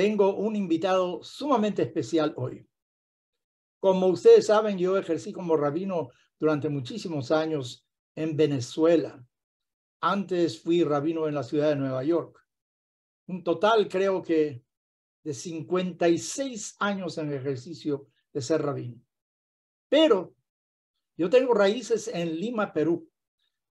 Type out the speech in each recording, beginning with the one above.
Tengo un invitado sumamente especial hoy. Como ustedes saben, yo ejercí como rabino durante muchísimos años en Venezuela. Antes fui rabino en la ciudad de Nueva York. Un total, creo que, de 56 años en ejercicio de ser rabino. Pero yo tengo raíces en Lima, Perú,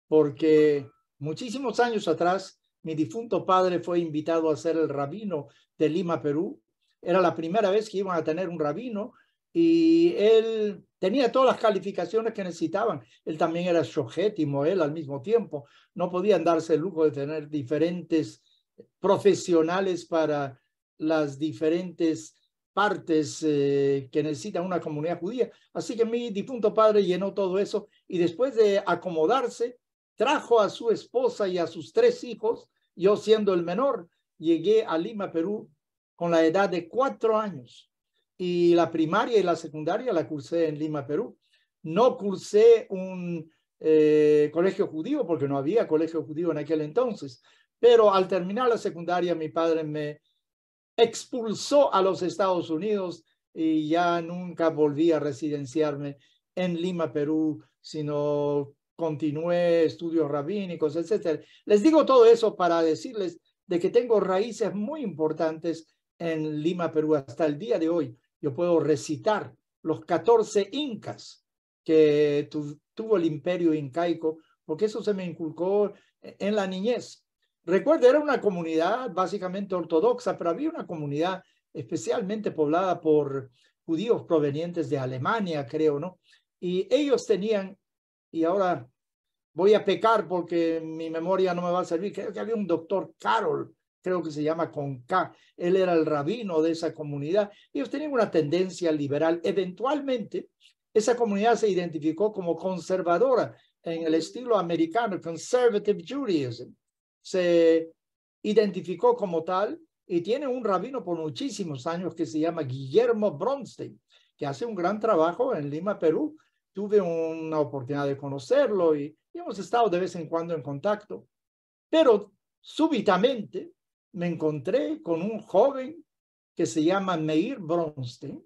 porque muchísimos años atrás mi difunto padre fue invitado a ser el rabino de Lima, Perú. Era la primera vez que iban a tener un rabino y él tenía todas las calificaciones que necesitaban. Él también era Shohet él al mismo tiempo. No podían darse el lujo de tener diferentes profesionales para las diferentes partes eh, que necesita una comunidad judía. Así que mi difunto padre llenó todo eso y después de acomodarse, trajo a su esposa y a sus tres hijos, yo siendo el menor, llegué a Lima, Perú, con la edad de cuatro años. Y la primaria y la secundaria la cursé en Lima, Perú. No cursé un eh, colegio judío porque no había colegio judío en aquel entonces. Pero al terminar la secundaria, mi padre me expulsó a los Estados Unidos y ya nunca volví a residenciarme en Lima, Perú, sino continué estudios rabínicos, etcétera. Les digo todo eso para decirles de que tengo raíces muy importantes en Lima, Perú. Hasta el día de hoy yo puedo recitar los 14 incas que tuvo el imperio incaico, porque eso se me inculcó en la niñez. Recuerda, era una comunidad básicamente ortodoxa, pero había una comunidad especialmente poblada por judíos provenientes de Alemania, creo, ¿no? Y ellos tenían, y ahora voy a pecar porque mi memoria no me va a servir. Creo que había un doctor Carol, creo que se llama con K. Él era el rabino de esa comunidad. Ellos tenían una tendencia liberal. Eventualmente, esa comunidad se identificó como conservadora en el estilo americano, conservative Judaism. Se identificó como tal y tiene un rabino por muchísimos años que se llama Guillermo Bronstein, que hace un gran trabajo en Lima, Perú, tuve una oportunidad de conocerlo y, hemos estado de vez en cuando en contacto. Pero súbitamente me encontré con un joven que se llama Meir Bronstein,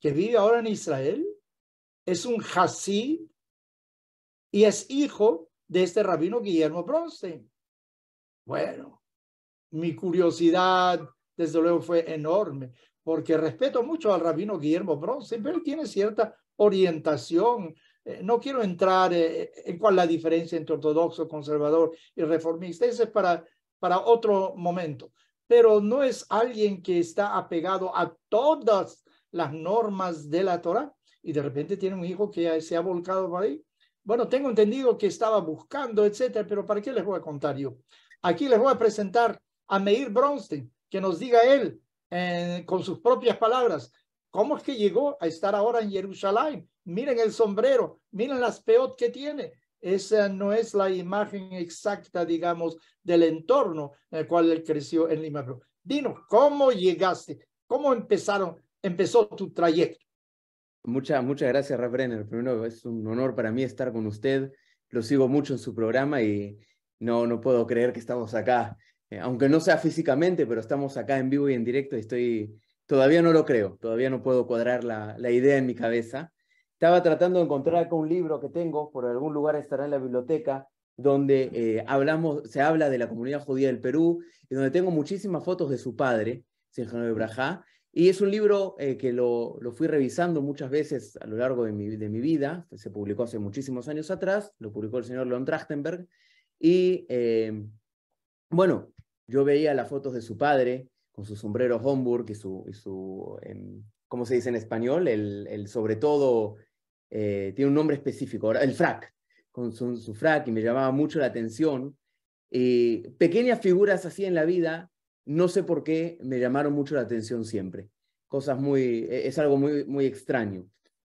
que vive ahora en Israel, es un hasid y es hijo de este rabino Guillermo Bronstein. Bueno, mi curiosidad desde luego fue enorme, porque respeto mucho al rabino Guillermo Bronstein, pero él tiene cierta orientación. Eh, no quiero entrar eh, en cuál es la diferencia entre ortodoxo, conservador y reformista. Ese es para, para otro momento. Pero no es alguien que está apegado a todas las normas de la Torah y de repente tiene un hijo que se ha volcado por ahí. Bueno, tengo entendido que estaba buscando, etcétera, pero ¿para qué les voy a contar yo? Aquí les voy a presentar a Meir Bronstein, que nos diga él eh, con sus propias palabras ¿Cómo es que llegó a estar ahora en Jerusalén? Miren el sombrero, miren las peot que tiene. Esa no es la imagen exacta, digamos, del entorno en el cual él creció en Lima. Dinos, ¿cómo llegaste? ¿Cómo empezaron, empezó tu trayecto? Muchas, muchas gracias, Raf Primero, es un honor para mí estar con usted. Lo sigo mucho en su programa y no, no puedo creer que estamos acá, eh, aunque no sea físicamente, pero estamos acá en vivo y en directo y estoy Todavía no lo creo, todavía no puedo cuadrar la, idea en mi cabeza. Estaba tratando de encontrar acá un libro que tengo, por algún lugar estará en la biblioteca, donde eh, hablamos, se habla de la comunidad judía del Perú, y donde tengo muchísimas fotos de su padre, Sergio Braja, y es un libro eh, que lo, fui revisando muchas veces a lo largo de mi, de mi vida, se publicó hace muchísimos años atrás, lo publicó el señor Leon Trachtenberg, y eh, bueno, yo veía las fotos de su padre, con su sombrero Homburg y su, em, ¿cómo se dice en español? El, sobre todo, eh, tiene un nombre específico, el frac, con su, frac, y me llamaba mucho la atención. Eh, pequeñas figuras así en la vida, no sé por qué, me llamaron mucho la atención siempre. Cosas muy, e, es algo muy, muy extraño.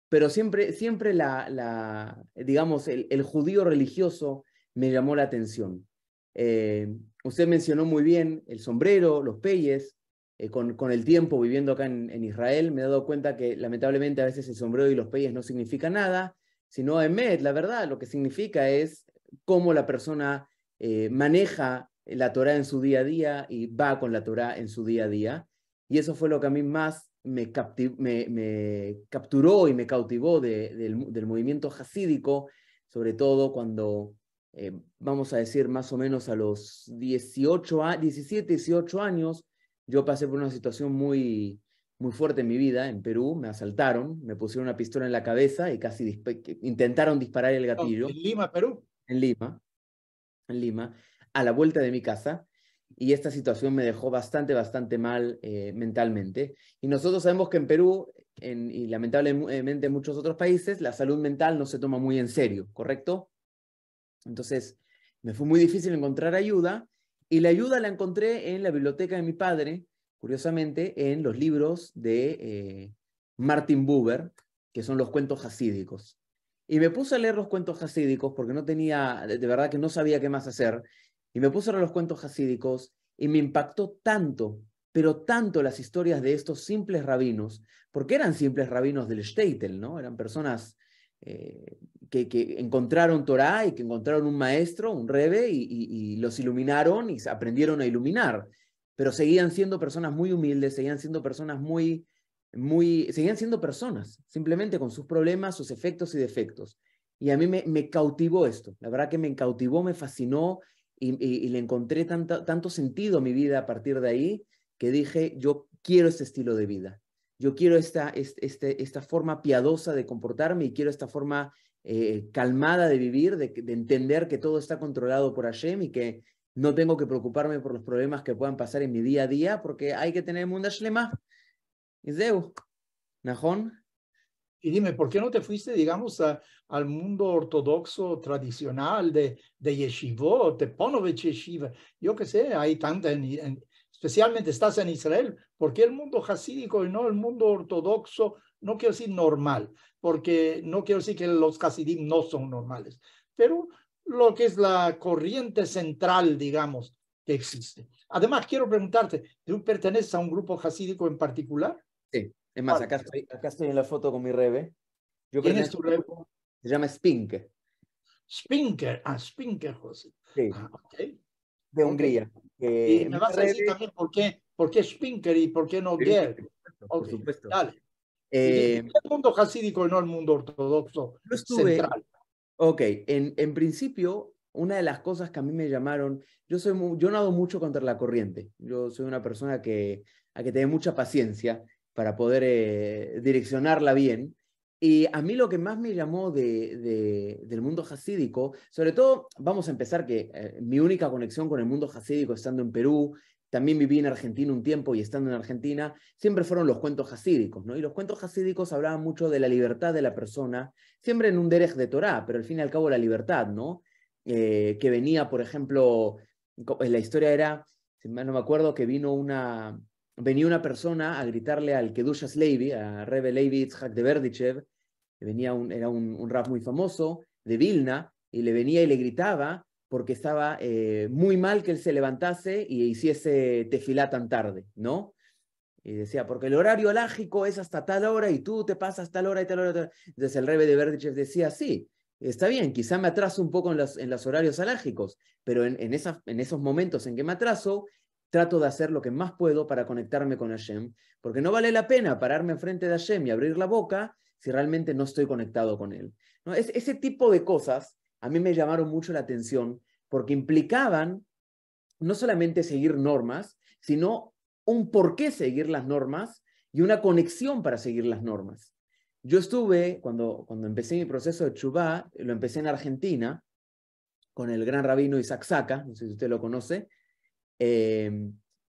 Pero siempre, siempre la, digamos, el, el judío religioso me llamó la atención. Eh, usted mencionó muy bien el sombrero, los peyes. Eh, con, el tiempo viviendo acá en, Israel me he dado cuenta que lamentablemente a veces el sombrero y los peyes no significan nada, sino Emet, la verdad, lo que significa es cómo la persona eh, maneja la Torah en su día a día y va con la Torah en su día a día. Y eso fue lo que a mí más me, capturó y me cautivó del, del movimiento hasídico, sobre todo cuando eh, vamos a decir, más o menos a los 18, a, 17, 18 años, yo pasé por una situación muy, muy fuerte en mi vida en Perú. Me asaltaron, me pusieron una pistola en la cabeza y casi intentaron disparar el gatillo. ¿En Lima, Perú? En Lima, en Lima, a la vuelta de mi casa. Y esta situación me dejó bastante, bastante mal eh, mentalmente. Y nosotros sabemos que en Perú y lamentablemente en muchos otros países, la salud mental no se toma muy en serio, ¿correcto? Entonces, me fue muy difícil encontrar ayuda y la ayuda la encontré en la biblioteca de mi padre, curiosamente, en los libros de eh, Martin Buber, que son los cuentos hasídicos. Y me puse a leer los cuentos hasídicos porque no tenía, de verdad que no sabía qué más hacer. Y me puse a leer los cuentos hasídicos y me impactó tanto, pero tanto las historias de estos simples rabinos, porque eran simples rabinos del Shtetl, ¿no? Eran personas eh, que, encontraron Torah y que encontraron un maestro, un rebe, y, los iluminaron y aprendieron a iluminar. Pero seguían siendo personas muy humildes, seguían siendo personas muy, muy, seguían siendo personas, simplemente con sus problemas, sus efectos y defectos. Y a mí me, cautivó esto, la verdad que me cautivó, me fascinó y, le encontré tanto, tanto sentido a mi vida a partir de ahí que dije, yo quiero este estilo de vida yo quiero esta, este, esta forma piadosa de comportarme y quiero esta forma eh, calmada de vivir, de, entender que todo está controlado por Hashem y que no tengo que preocuparme por los problemas que puedan pasar en mi día a día porque hay que tener mundo shlema. Isdeu, Najón. Y dime, ¿por qué no te fuiste, digamos, al mundo ortodoxo tradicional de, de yeshivot, de ponovich yeshiva? Yo qué sé, hay tanta en, especialmente estás en Israel, porque el mundo jasídico y no el mundo ortodoxo, no quiero decir normal, porque no quiero decir que los hasidim no son normales, pero lo que es la corriente central, digamos, que existe. Además, quiero preguntarte, ¿tú perteneces a un grupo jasídico en particular? Sí, es más, acá estoy, en la foto con mi rebe. Yo ¿Quién es tu rebe? Se llama Spinker. Spinker, ah, Spinker, José. Sí. Ah, De Hungría me vas a decir también por qué, por qué Spinker y por qué no Ger. Por eh, el mundo hasídico y no el mundo ortodoxo estuve, central. Ok, en, en, principio, una de las cosas que a mí me llamaron, yo, soy muy, yo nado mucho contra la corriente. Yo soy una persona que, a que tiene mucha paciencia para poder eh, direccionarla bien. Y a mí lo que más me llamó del mundo hasídico, sobre todo, vamos a empezar que eh, mi única conexión con el mundo hasídico estando en Perú, también viví en Argentina un tiempo y estando en Argentina, siempre fueron los cuentos hasídicos, ¿no? Y los cuentos hasídicos hablaban mucho de la libertad de la persona, siempre en un derech de Torah, pero al fin y al cabo la libertad, ¿no? Eh, que venía, por ejemplo, la historia era, si no me acuerdo, que vino una, venía una persona a gritarle al Kedushas Levi, a Rebe Levi Itzhak de Berdichev, era un, rap muy famoso de Vilna, y le venía y le gritaba porque estaba eh, muy mal que él se levantase y hiciese tefilá tan tarde, ¿no? Y decía, porque el horario alágico es hasta tal hora y tú te pasas tal hora y tal hora. Entonces el rebe de Berdichev decía, sí, está bien, quizá me atraso un poco en los, en los horarios alágicos, pero en, en, en esos momentos en que me atraso, trato de hacer lo que más puedo para conectarme con Hashem, porque no vale la pena pararme enfrente de Hashem y abrir la boca si realmente no estoy conectado con él. ¿No? Es, ese tipo de cosas a mí me llamaron mucho la atención porque implicaban no solamente seguir normas, sino un por qué seguir las normas y una conexión para seguir las normas. Yo estuve, cuando, cuando empecé mi proceso de Chubá, lo empecé en Argentina con el gran rabino Isaac Saca, no sé si usted lo conoce. Em,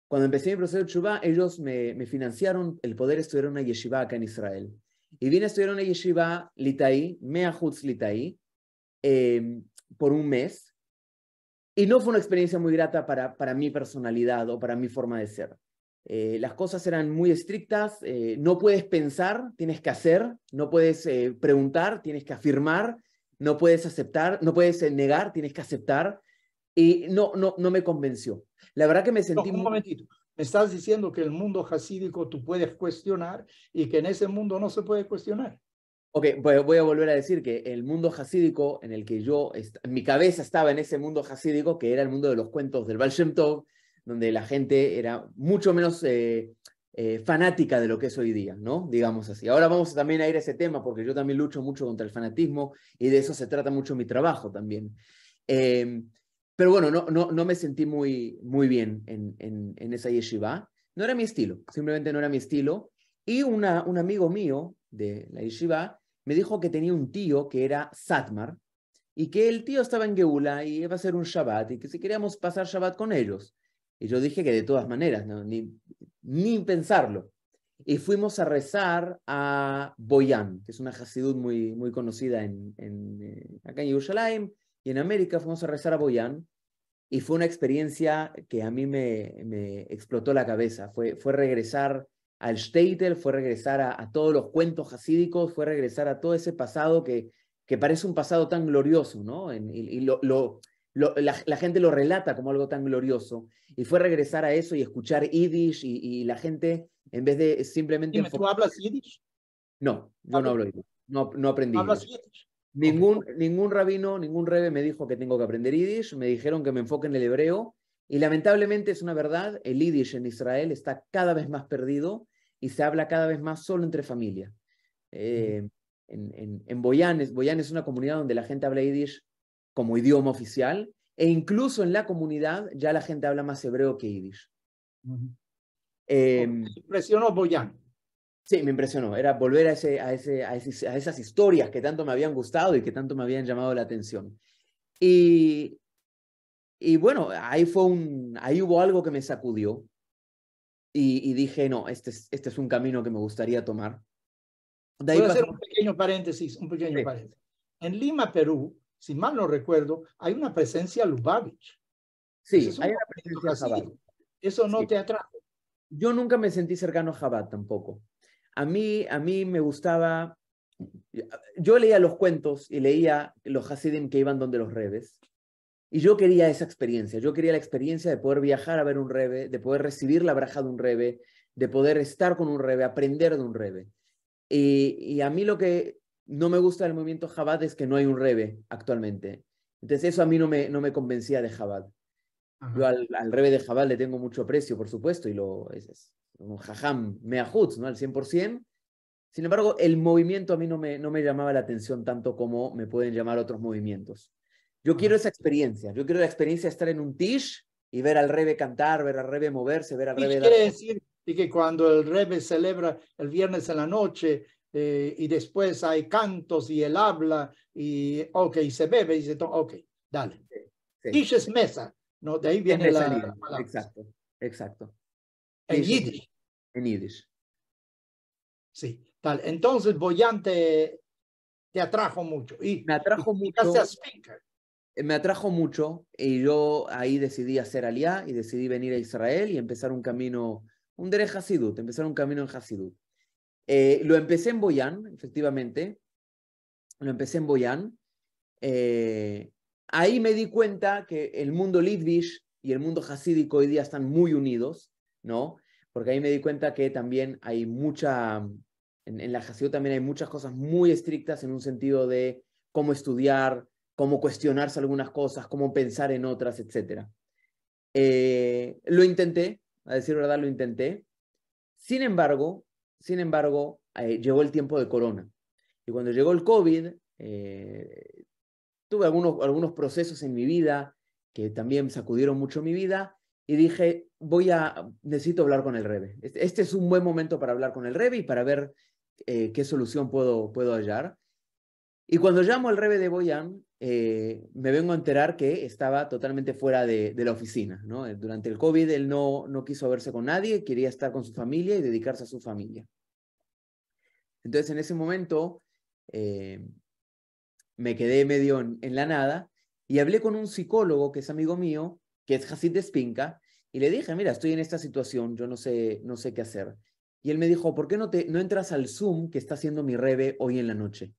cuando empecé mi proceso de Chubá, ellos me, financiaron el poder estudiar una yeshiva acá en Israel. Y vine a estudiar una yeshiva litaí, Mea litai litaí, em, por un mes. Y no fue una experiencia muy grata para, para mi personalidad o para mi forma de ser. Eh, las cosas eran muy estrictas, eh, no puedes pensar, tienes que hacer, no puedes eh, preguntar, tienes que afirmar, no puedes aceptar, no puedes negar, tienes que aceptar. Y no, no, no me convenció. La verdad que me sentí... un momentito. Me estás diciendo que el mundo jasídico tú puedes cuestionar y que en ese mundo no se puede cuestionar. Ok, voy a volver a decir que el mundo jasídico en el que yo, mi cabeza estaba en ese mundo jasídico, que era el mundo de los cuentos del Baal Shem Tov, donde la gente era mucho menos eh, eh, fanática de lo que es hoy día, ¿no? Digamos así. Ahora vamos también a ir a ese tema, porque yo también lucho mucho contra el fanatismo y de eso se trata mucho mi trabajo también. Em, pero bueno, no, no, me sentí muy, muy bien en, esa yeshiva. No era mi estilo, simplemente no era mi estilo. Y un amigo mío de la yeshiva me dijo que tenía un tío que era Satmar y que el tío estaba en Geula y iba a ser un Shabbat y que si queríamos pasar Shabbat con ellos. Y yo dije que de todas maneras, ni, pensarlo. Y fuimos a rezar a Boyan, que es una Hasidut muy, muy conocida en, eh, acá en Yerushalayim, y en América fuimos a rezar a Boyán y fue una experiencia que a mí me, me explotó la cabeza. Fue, fue regresar al Shtetl, fue regresar a, todos los cuentos hasídicos, fue regresar a todo ese pasado que, que parece un pasado tan glorioso, ¿no? En, y, lo, lo, la, gente lo relata como algo tan glorioso. Y fue regresar a eso y escuchar Yiddish y, la gente, en vez de simplemente... ¿Tú hablas Yiddish? No, no hablo Yiddish. No, no aprendí. ¿Hablas Yiddish? Ningún, ningún rabino, ningún rebe me dijo que tengo que aprender yiddish, me dijeron que me enfoque en el hebreo y lamentablemente es una verdad, el yiddish en Israel está cada vez más perdido y se habla cada vez más solo entre familia. Eh, en, en, Boyán, es, es una comunidad donde la gente habla yiddish como idioma oficial e incluso en la comunidad ya la gente habla más hebreo que yiddish. impresionó Sí, me impresionó. Era volver a, ese, a, ese, a, esas historias que tanto me habían gustado y que tanto me habían llamado la atención. Y, y bueno, ahí, fue un, ahí hubo algo que me sacudió y, dije, no, este es, este es un camino que me gustaría tomar. De hacer un pequeño paréntesis, un pequeño paréntesis. En Lima, Perú, si mal no recuerdo, hay una presencia Lubavitch. Sí, hay una presencia Eso no te atrajo. Yo nunca me sentí cercano a Jabat tampoco. A mí, a mí me gustaba, yo leía los cuentos y leía los Hasidim que iban donde los rebes. Y yo quería esa experiencia, yo quería la experiencia de poder viajar a ver un rebe, de poder recibir la braja de un rebe, de poder estar con un rebe, aprender de un rebe. Y, a mí lo que no me gusta del movimiento Jabad es que no hay un rebe actualmente. Entonces eso a mí no me, no me convencía de Jabad. Yo al, al, Rebe de Jabal le tengo mucho precio, por supuesto, y lo es, un jajam meajutz, ¿no? Al 100%. Sin embargo, el movimiento a mí no me, no me llamaba la atención tanto como me pueden llamar otros movimientos. Yo quiero esa experiencia. Yo quiero la experiencia de estar en un tish y ver al Rebe cantar, ver al Rebe moverse, ver al Rebe... ¿Qué quiere decir que cuando el Rebe celebra el viernes en la noche eh, y después hay cantos y él habla y, ok, se bebe y se toma, ok, dale. Tish es mesa. ¿no? De ahí viene la, Exacto, exacto. En yiddish. En yiddish. Sí, tal. Entonces, Boyan te, atrajo mucho. Y, me atrajo mucho. Eh, me atrajo mucho y yo ahí decidí hacer aliá y decidí venir a Israel y empezar un camino, un Derech Hasidut, empezar un camino en Hasidut. Eh, lo empecé en Boyán, efectivamente. Lo empecé en Boyán. Eh, Ahí me di cuenta que el mundo litvish y el mundo hasídico hoy día están muy unidos, ¿no? Porque ahí me di cuenta que también hay mucha, en, la Hasidut también hay muchas cosas muy estrictas en un sentido de cómo estudiar, cómo cuestionarse algunas cosas, cómo pensar en otras, etc. Eh, lo intenté, a decir verdad, lo intenté. Sin embargo, sin embargo, eh, llegó el tiempo de corona. Y cuando llegó el COVID, eh, tuve algunos, algunos procesos en mi vida que también sacudieron mucho mi vida y dije, voy a, necesito hablar con el Rebe. Este, este es un buen momento para hablar con el Rebe y para ver eh, qué solución puedo, puedo hallar. Y cuando llamo al Rebe de Boyan, eh, me vengo a enterar que estaba totalmente fuera de, de la oficina. Eh, durante el COVID él no, no quiso verse con nadie, quería estar con su familia y dedicarse a su familia. Entonces en ese momento me quedé medio en, la nada y hablé con un psicólogo que es amigo mío, que es Jacid Despinca, y le dije, mira, estoy en esta situación, yo no sé, no sé qué hacer. Y él me dijo, ¿por qué no, te, no entras al Zoom que está haciendo mi rebe hoy en la noche?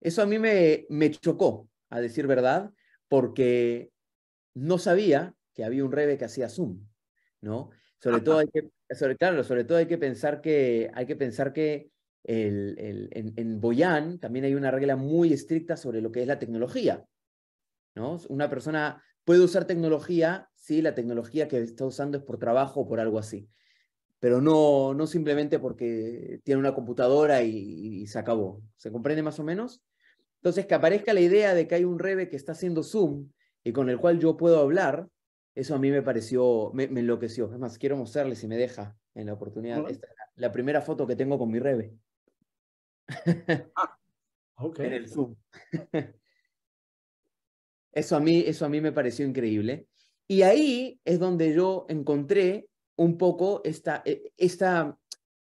Eso a mí me, me chocó, a decir verdad, porque no sabía que había un rebe que hacía Zoom, ¿no? Sobre todo hay que, claro, sobre todo hay que pensar que, hay que, pensar que el, en, en, Boyán también hay una regla muy estricta sobre lo que es la tecnología. ¿no? Una persona puede usar tecnología si la tecnología que está usando es por trabajo o por algo así, pero no, no simplemente porque tiene una computadora y, se acabó. ¿Se comprende más o menos? Entonces, que aparezca la idea de que hay un rebe que está haciendo Zoom y con el cual yo puedo hablar, eso a mí me pareció, me, enloqueció. Es más, quiero mostrarle si me deja en la oportunidad. Esta la, la primera foto que tengo con mi rebe. Ah, en el Zoom. Eso a, mí, eso a mí me pareció increíble. Y ahí es donde yo encontré un poco esta, e, esta,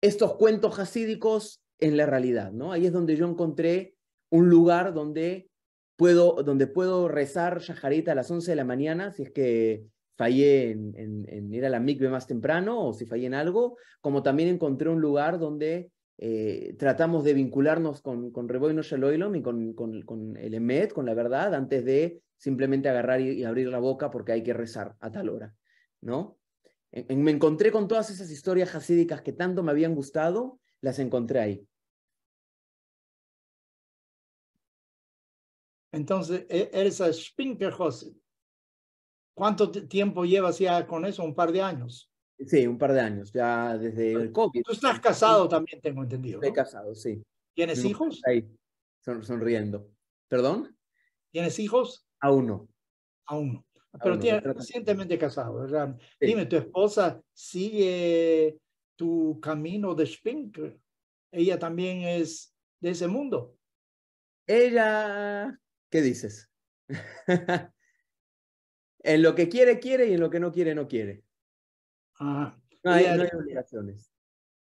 estos cuentos hasídicos en la realidad, ¿no? Ahí es donde yo encontré un lugar donde puedo, donde puedo rezar Shaharit a las 11 de la mañana, si es que fallé en, en ir a la mikve más temprano o si fallé en algo, como también encontré un lugar donde eh, tratamos de vincularnos con, con Reboino Shaloilom y con, con, el Emet, con la verdad, antes de simplemente agarrar y, abrir la boca porque hay que rezar a tal hora, ¿no? me encontré con todas esas historias hasídicas que tanto me habían gustado, las encontré ahí. Entonces, e, eres a ¿Cuánto tiempo llevas ya con eso? Un par de años. Sí, un par de años, ya desde el COVID. Tú estás casado también, tengo entendido. ¿no? casado, sí. ¿Tienes hijos? Ahí, sonriendo. ¿Perdón? ¿Tienes hijos? A uno. A uno. Pero tienes recientemente casado, ¿verdad? Dime, ¿tu esposa sigue tu camino de Spinker? ¿Ella también es de ese mundo? Ella, ¿qué dices? en lo que quiere, quiere y en lo que no quiere, no quiere.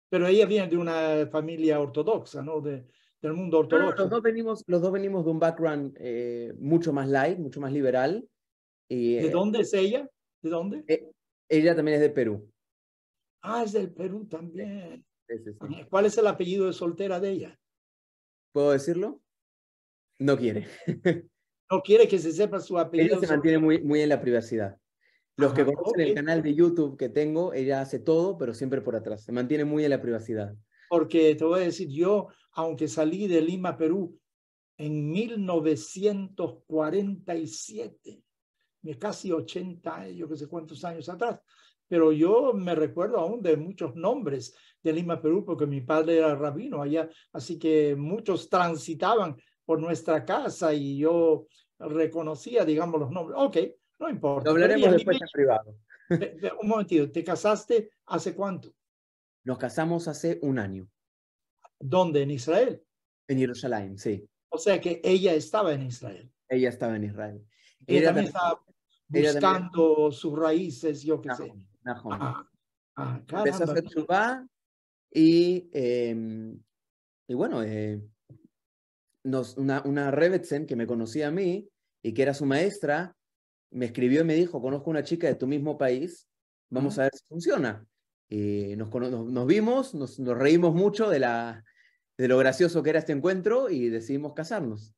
Pero ella viene de una familia ortodoxa, ¿no? De, del mundo ortodoxo. los, dos venimos, los venimos de un background eh, mucho más light, mucho más liberal. Y, ¿De eh, dónde es ella? ¿De dónde? Eh, ella también es de Perú. Ah, es del Perú también. ¿Cuál es el apellido de soltera de ella? ¿Puedo decirlo? No quiere. no quiere que se sepa su apellido. Ella se mantiene muy, muy en la privacidad. Los que conocen el canal de YouTube que tengo, ella hace todo, pero siempre por atrás. Se mantiene muy en la privacidad. Porque te voy a decir, yo, aunque salí de Lima, Perú, en 1947, casi 80, eh, yo que sé cuántos años atrás, pero yo me recuerdo aún de muchos nombres de Lima, Perú, porque mi padre era rabino allá, así que muchos transitaban por nuestra casa y yo reconocía, digamos, los nombres. Ok, no importa. Lo hablaremos después en privado. Un momentito, ¿te casaste hace cuánto? Nos casamos hace un año. ¿Dónde? ¿En Israel? En Jerusalén, sí. O sea que ella estaba en Israel. Ella estaba en Israel. Ella, también estaba buscando sus raíces, yo qué sé. Ah, claro. Ah, Empezó a hacer y, em, y bueno, eh, nos, una, una Rebetzen que me conocía a mí y que era su maestra, me escribió y me dijo, conozco una chica de tu mismo país, vamos a ver si funciona. Y eh, nos, nos, vimos, nos, reímos mucho de, la, de lo gracioso que era este encuentro y decidimos casarnos.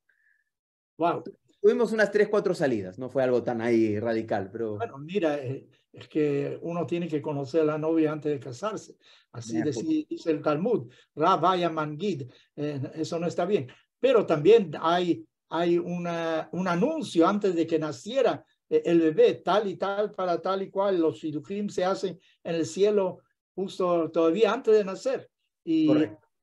Wow. Tuvimos unas tres, cuatro salidas, no fue algo tan ahí radical, pero... Bueno, mira, eh, es que uno tiene que conocer a la novia antes de casarse. Así pues. dice el Talmud, Rabaya Mangid, eh, eso no está bien. Pero también hay, hay una, un anuncio antes de que naciera eh, el bebé tal y tal para tal y cual. Los shidujim se hacen en el cielo justo todavía antes de nacer. Y,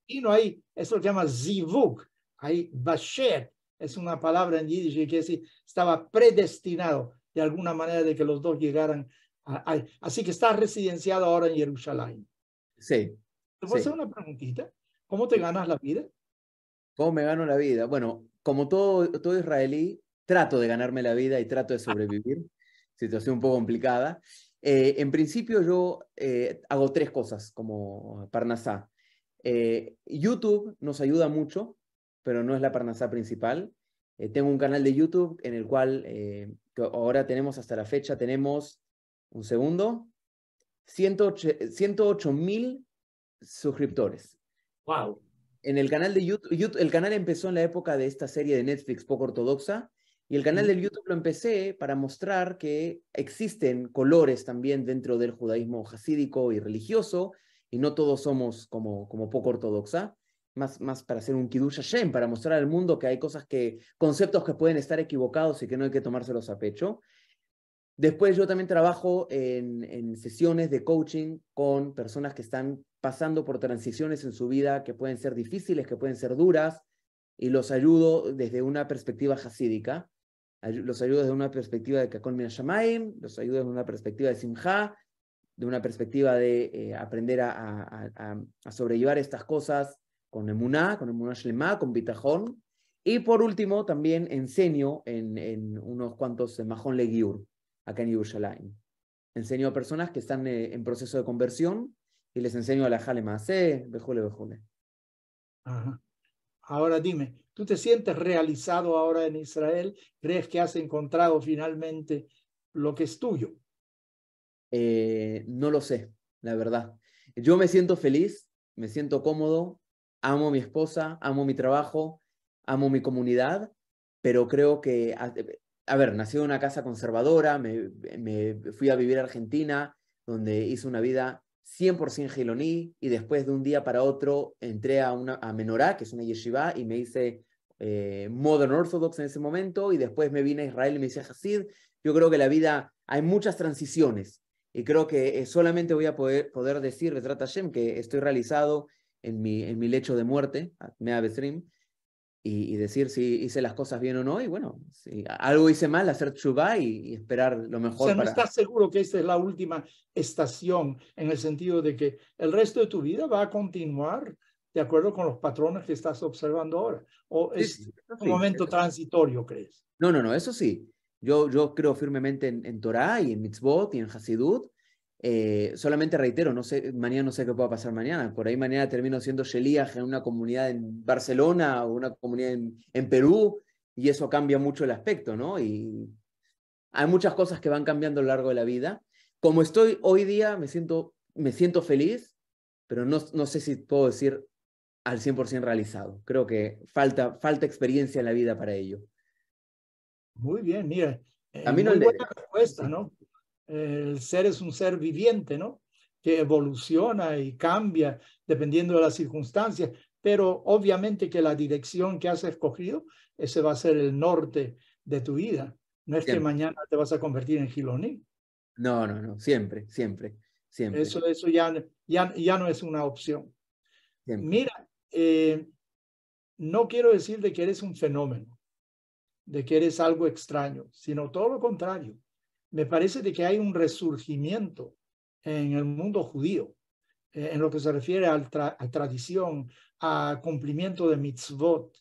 y no hay, eso lo llama zivug, hay basher, es una palabra en yiddish que es, estaba predestinado de alguna manera de que los dos llegaran. así que está residenciado ahora en Jerusalén. Sí. ¿Te puedo hacer una preguntita? ¿Cómo te ganas la vida? ¿Cómo me gano la vida? Bueno, como todo, todo israelí, trato de ganarme la vida y trato de sobrevivir. Situación un poco complicada. Eh, en principio yo eh, hago tres cosas como Parnasá. Eh, YouTube nos ayuda mucho, pero no es la Parnasá principal. tengo un canal de YouTube en el cual ahora tenemos hasta la fecha, tenemos un segundo, 108 mil suscriptores. ¡Wow! En el canal de YouTube, el canal empezó en la época de esta serie de Netflix poco ortodoxa, y el canal mm. del YouTube lo empecé para mostrar que existen colores también dentro del judaísmo jasídico y religioso, y no todos somos como, como poco ortodoxa, más, más para hacer un kidush Hashem, para mostrar al mundo que hay cosas que, conceptos que pueden estar equivocados y que no hay que tomárselos a pecho. Después yo también trabajo en, en sesiones de coaching con personas que están pasando por transiciones en su vida que pueden ser difíciles, que pueden ser duras, y los ayudo desde una perspectiva hasídica los ayudo desde una perspectiva de Kakol Shamaim, los ayudo desde una perspectiva de Simha, de una perspectiva de eh, aprender a, sobrellevar estas cosas con Emuná, con Emuná Shlema, con Bitajón. Y por último, también enseño en, unos cuantos en Mahon Legiur, acá en Yerushalayim. Enseño a personas que están eh, en proceso de conversión y les enseño a la Jale Maaseh, vejule, vejule. Ajá. Ahora dime, ¿tú te sientes realizado ahora en Israel? ¿Crees que has encontrado finalmente lo que es tuyo? Eh, no lo sé, la verdad. Yo me siento feliz, me siento cómodo, amo a mi esposa, amo mi trabajo, amo mi comunidad, pero creo que, a, ver, nací en una casa conservadora, me fui a vivir a Argentina, donde hice una vida 100% geloní y después de un día para otro entré a, una, a Menorá, que es una yeshiva, y me hice eh, Modern Orthodox en ese momento, y después me vine a Israel y me hice Hasid. Yo creo que la vida, hay muchas transiciones, y creo que eh, solamente voy a poder, poder decir, retrata que estoy realizado en mi, en mi lecho de muerte, Mea Besrim, y, decir si hice las cosas bien o no, y bueno, si algo hice mal, hacer chubá y, esperar lo mejor. no estás seguro que esta es la última estación, en el sentido de que el resto de tu vida va a continuar de acuerdo con los patrones que estás observando ahora. ¿O es un momento transitorio, crees? No, no, no, eso sí. Yo, yo creo firmemente en, en Torah y en Mitzvot y en Hasidut, eh, solamente reitero, no sé, mañana no sé qué pueda pasar mañana. Por ahí mañana termino siendo Shelia en una comunidad en Barcelona o una comunidad en, Perú y eso cambia mucho el aspecto, ¿no? Y hay muchas cosas que van cambiando a lo largo de la vida. Como estoy hoy día, me siento, me siento feliz, pero no, sé si puedo decir al 100% realizado. Creo que falta, falta experiencia en la vida para ello. Muy bien, mira. a mí eh, no buena respuesta, ¿no? el ser es un ser viviente, ¿no? Que evoluciona y cambia dependiendo de las circunstancias, pero obviamente que la dirección que has escogido, ese va a ser el norte de tu vida. No es que mañana te vas a convertir en giloni No, no, no, siempre, siempre, siempre. Eso, eso ya, ya, no es una opción. Mira, eh, no quiero decir de que eres un fenómeno, de que eres algo extraño, sino todo lo contrario me parece de que hay un resurgimiento en el mundo judío eh, en lo que se refiere a, tradición, a cumplimiento de mitzvot.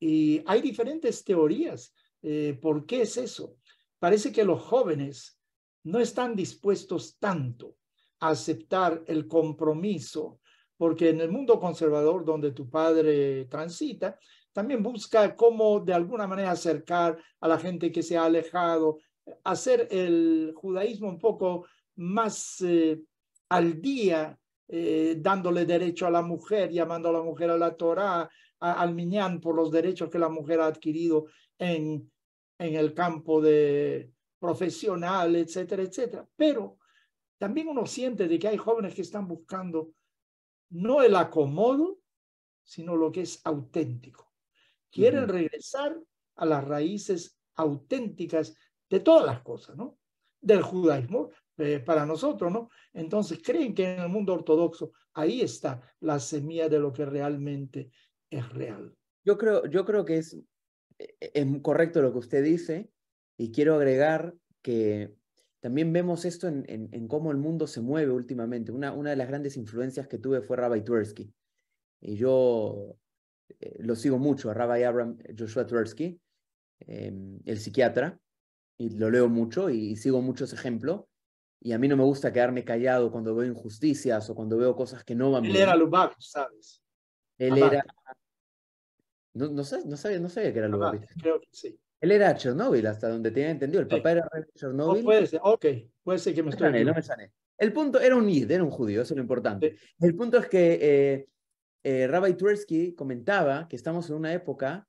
Y hay diferentes teorías. Eh, ¿Por qué es eso? Parece que los jóvenes no están dispuestos tanto a aceptar el compromiso, porque en el mundo conservador donde tu padre transita, también busca cómo de alguna manera acercar a la gente que se ha alejado, hacer el judaísmo un poco más eh, al día, eh, dándole derecho a la mujer, llamando a la mujer a la Torá, al Miñán por los derechos que la mujer ha adquirido en, el campo de profesional, etcétera, etcétera. Pero también uno siente de que hay jóvenes que están buscando no el acomodo, sino lo que es auténtico. Quieren regresar a las raíces auténticas de todas las cosas, ¿no? Del judaísmo eh, para nosotros, ¿no? Entonces creen que en el mundo ortodoxo ahí está la semilla de lo que realmente es real. Yo creo, yo creo que es, eh, es correcto lo que usted dice y quiero agregar que también vemos esto en, en, cómo el mundo se mueve últimamente. Una, una de las grandes influencias que tuve fue Rabbi Tversky. Y yo eh, lo sigo mucho, a Rabbi Abraham Joshua Tversky, em, el psiquiatra y lo leo mucho y sigo muchos ejemplos. Y a mí no me gusta quedarme callado cuando veo injusticias o cuando veo cosas que no van bien. Él era Lubavitch, ¿sabes? Él era. No, no, sabía, no, no que era Lubavitch. Creo que sí. Él era Chernobyl, hasta donde tenía entendido. El papá era oh, Chernobyl. puede ser, ok, puede ser que me estoy. No me sané. El punto era un id, era un judío, eso es lo importante. El punto es que eh, eh, Rabbi Tversky comentaba que estamos en una época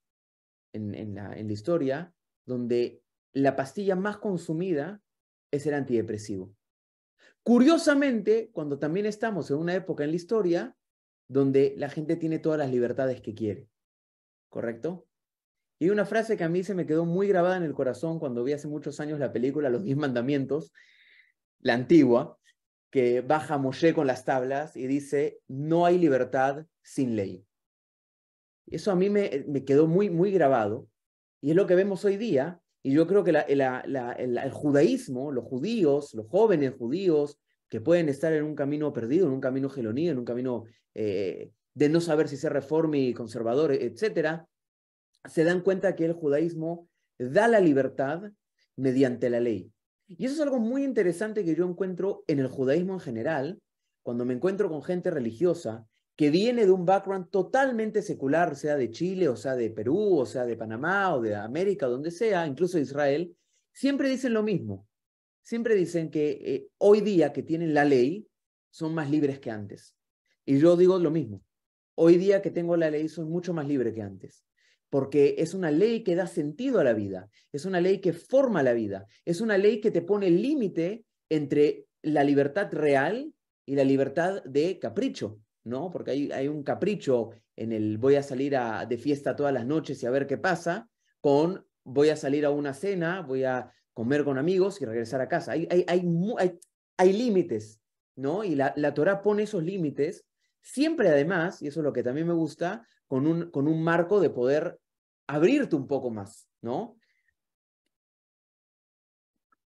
en, en, la, en la historia donde la pastilla más consumida es el antidepresivo. Curiosamente, cuando también estamos en una época en la historia donde la gente tiene todas las libertades que quiere, ¿correcto? Y una frase que a mí se me quedó muy grabada en el corazón cuando vi hace muchos años la película Los Diez Mandamientos, la antigua, que baja Moshe con las tablas y dice, no hay libertad sin ley. Eso a mí me, me quedó muy, muy grabado. Y es lo que vemos hoy día y yo creo que el, judaísmo, los judíos, los jóvenes judíos, que pueden estar en un camino perdido, en un camino gelonío, en un camino eh, de no saber si ser reformista y conservador, etcétera, se dan cuenta que el judaísmo da la libertad mediante la ley. Y eso es algo muy interesante que yo encuentro en el judaísmo en general, cuando me encuentro con gente religiosa que viene de un background totalmente secular, sea de Chile, o sea de Perú, o sea de Panamá, o de América, donde sea, incluso de Israel, siempre dicen lo mismo. Siempre dicen que eh, hoy día que tienen la ley, son más libres que antes. Y yo digo lo mismo. Hoy día que tengo la ley, soy mucho más libre que antes porque es una ley que da sentido a la vida, es una ley que forma la vida, es una ley que te pone el límite entre la libertad real y la libertad de capricho. ¿no? Porque hay, hay un capricho en el voy a salir a, de fiesta todas las noches y a ver qué pasa, con voy a salir a una cena, voy a comer con amigos y regresar a casa. Hay, hay, límites, ¿no? Y la, la Torah pone esos límites, siempre además, y eso es lo que también me gusta, con un, con un marco de poder abrirte un poco más, ¿no?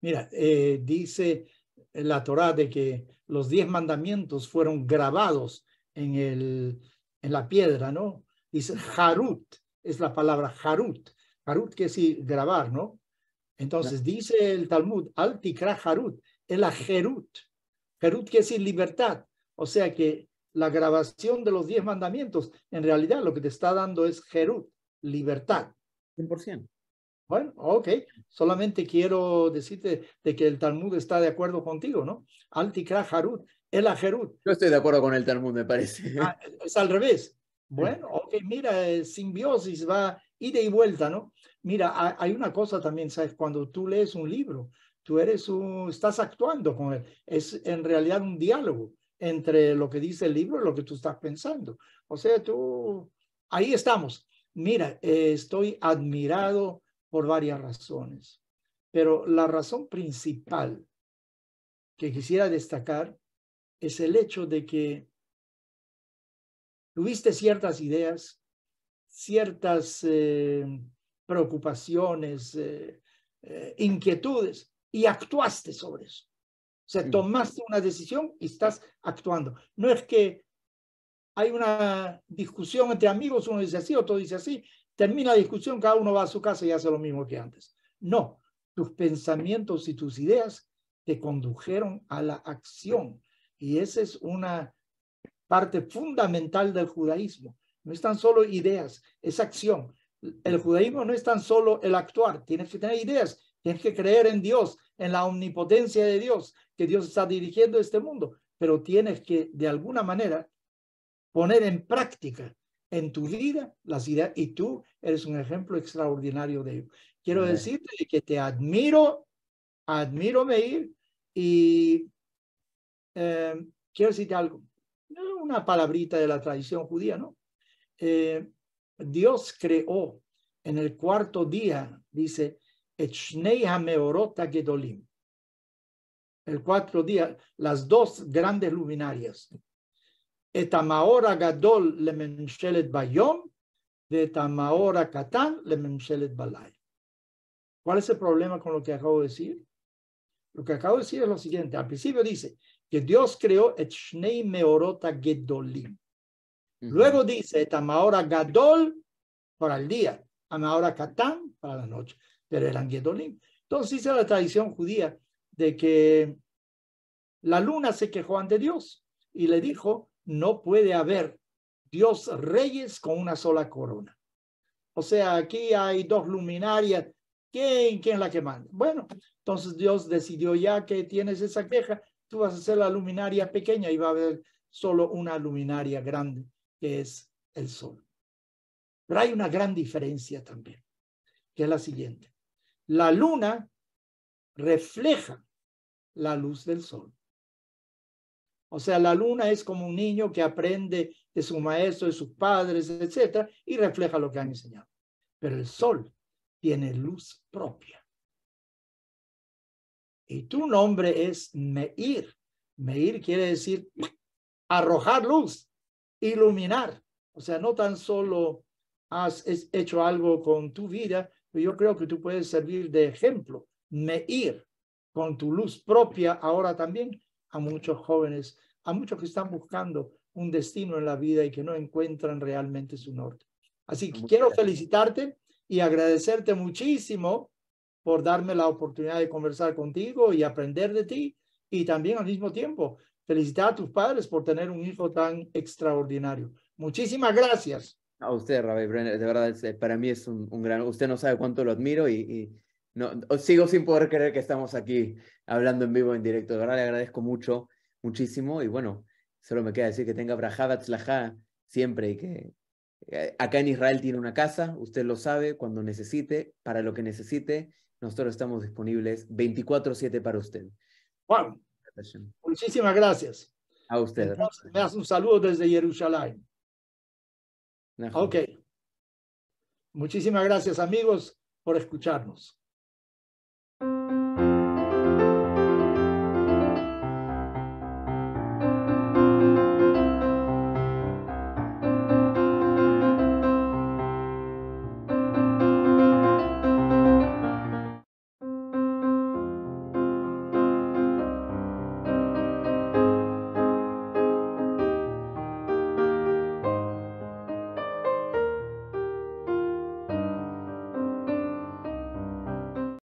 Mira, eh, dice la Torah de que los diez mandamientos fueron grabados en, el, en la piedra, ¿no? Dice Harut, es la palabra Harut. Harut que si grabar, ¿no? Entonces dice el Talmud, al Harut, es la Jerut. Jerut que decir libertad. O sea que la grabación de los diez mandamientos, en realidad lo que te está dando es Jerut, libertad. 100%. Bueno, ok. Solamente quiero decirte de que el Talmud está de acuerdo contigo, ¿no? Al Harut es la jerut Yo estoy de acuerdo con el Talmud, me parece. Ah, es al revés. Bueno, ok, mira, eh, simbiosis va ida y vuelta, ¿no? Mira, hay una cosa también, ¿sabes? Cuando tú lees un libro, tú eres un, estás actuando con él. Es en realidad un diálogo entre lo que dice el libro y lo que tú estás pensando. O sea, tú, ahí estamos. Mira, eh, estoy admirado por varias razones, pero la razón principal que quisiera destacar es el hecho de que tuviste ciertas ideas, ciertas eh, preocupaciones, eh, eh, inquietudes y actuaste sobre eso. O sea, tomaste una decisión y estás actuando. No es que hay una discusión entre amigos, uno dice así, otro dice así, termina la discusión, cada uno va a su casa y hace lo mismo que antes. No, tus pensamientos y tus ideas te condujeron a la acción y esa es una parte fundamental del judaísmo. No es tan solo ideas, es acción. El judaísmo no es tan solo el actuar, tienes que tener ideas, tienes que creer en Dios, en la omnipotencia de Dios, que Dios está dirigiendo este mundo, pero tienes que de alguna manera poner en práctica en tu vida las ideas y tú eres un ejemplo extraordinario de ello. Quiero decirte que te admiro, admiro Meir y eh, quiero decirte algo, una palabrita de la tradición judía, ¿no? Eh, Dios creó en el cuarto día, dice, El cuarto día, las dos grandes luminarias. ¿Cuál es el problema con lo que acabo de decir? Lo que acabo de decir es lo siguiente. Al principio dice, que Dios creó et Meorota Luego dice, et Gadol para el día, Amaora Katán para la noche, pero Entonces dice la tradición judía de que la luna se quejó ante Dios y le dijo, no puede haber Dios reyes con una sola corona. O sea, aquí hay dos luminarias. ¿Quién, quién la que manda? Bueno, entonces Dios decidió ya que tienes esa queja, tú vas a hacer la luminaria pequeña y va a haber solo una luminaria grande, que es el sol. Pero hay una gran diferencia también, que es la siguiente. La luna refleja la luz del sol. O sea, la luna es como un niño que aprende de su maestro, de sus padres, etcétera, y refleja lo que han enseñado. Pero el sol tiene luz propia. Y tu nombre es Meir. Meir quiere decir arrojar luz, iluminar. O sea, no tan solo has hecho algo con tu vida, pero yo creo que tú puedes servir de ejemplo, Meir, con tu luz propia ahora también a muchos jóvenes, a muchos que están buscando un destino en la vida y que no encuentran realmente su norte. Así que quiero felicitarte y agradecerte muchísimo por darme la oportunidad de conversar contigo y aprender de ti y también al mismo tiempo felicitar a tus padres por tener un hijo tan extraordinario. Muchísimas gracias. A usted, Rabbi Brenner, de verdad, eh, para mí es un, un, gran, usted no sabe cuánto lo admiro y, no, sigo sin poder creer que estamos aquí hablando en vivo, en directo. De verdad, le agradezco mucho, muchísimo y bueno, solo me queda decir que tenga brajada Slajá siempre y que eh, acá en Israel tiene una casa, usted lo sabe, cuando necesite, para lo que necesite nosotros estamos disponibles 24/7 para usted. Juan, Muchísimas gracias. A usted. me hace un saludo desde Jerusalén. Ok. Muchísimas gracias amigos por escucharnos.